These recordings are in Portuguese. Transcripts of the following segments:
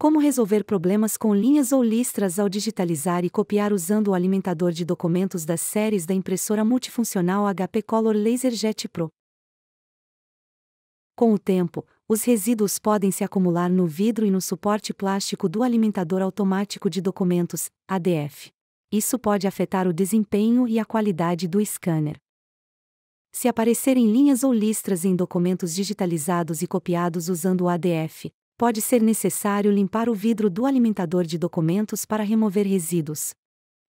Como resolver problemas com linhas ou listras ao digitalizar e copiar usando o alimentador de documentos das séries da impressora multifuncional HP Color LaserJet Pro. Com o tempo, os resíduos podem se acumular no vidro e no suporte plástico do alimentador automático de documentos, ADF. Isso pode afetar o desempenho e a qualidade do scanner. Se aparecerem linhas ou listras em documentos digitalizados e copiados usando o ADF, pode ser necessário limpar o vidro do alimentador de documentos para remover resíduos.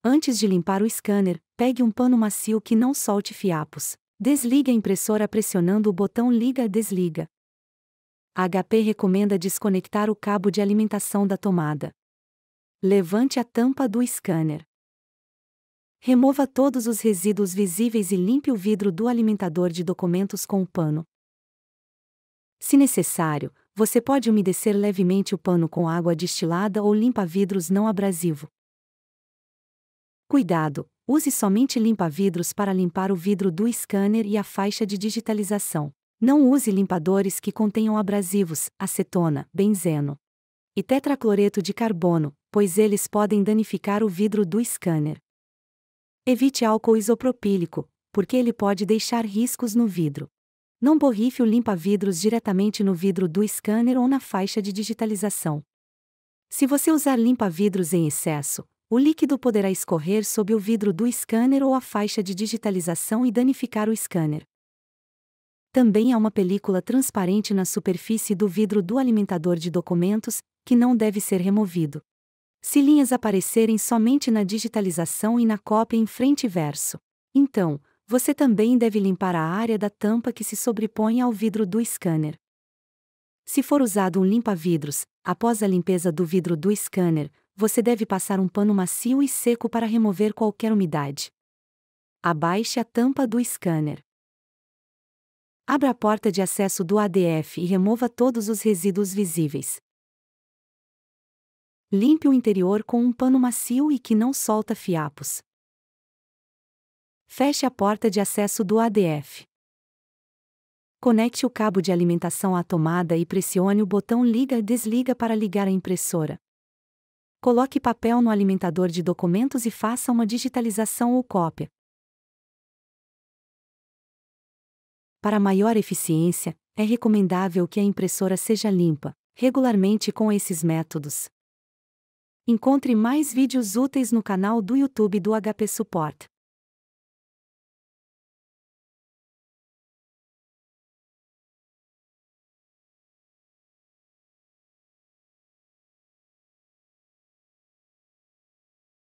Antes de limpar o scanner, pegue um pano macio que não solte fiapos. Desligue a impressora pressionando o botão liga-desliga. A HP recomenda desconectar o cabo de alimentação da tomada. Levante a tampa do scanner. Remova todos os resíduos visíveis e limpe o vidro do alimentador de documentos com o um pano. Se necessário, você pode umedecer levemente o pano com água destilada ou limpa-vidros não abrasivo. Cuidado! Use somente limpa-vidros para limpar o vidro do scanner e a faixa de digitalização. Não use limpadores que contenham abrasivos, acetona, benzeno e tetracloreto de carbono, pois eles podem danificar o vidro do scanner. Evite álcool isopropílico, porque ele pode deixar riscos no vidro. Não borrife o limpa-vidros diretamente no vidro do scanner ou na faixa de digitalização. Se você usar limpa-vidros em excesso, o líquido poderá escorrer sob o vidro do scanner ou a faixa de digitalização e danificar o scanner. Também há uma película transparente na superfície do vidro do alimentador de documentos, que não deve ser removido. Se linhas aparecerem somente na digitalização e na cópia em frente e verso, então, você também deve limpar a área da tampa que se sobrepõe ao vidro do scanner. Se for usado um limpa-vidros, após a limpeza do vidro do scanner, você deve passar um pano macio e seco para remover qualquer umidade. Abaixe a tampa do scanner. Abra a porta de acesso do ADF e remova todos os resíduos visíveis. Limpe o interior com um pano macio e que não solta fiapos. Feche a porta de acesso do ADF. Conecte o cabo de alimentação à tomada e pressione o botão Liga-Desliga para ligar a impressora. Coloque papel no alimentador de documentos e faça uma digitalização ou cópia. Para maior eficiência, é recomendável que a impressora seja limpa, regularmente com esses métodos. Encontre mais vídeos úteis no canal do YouTube do HP Support.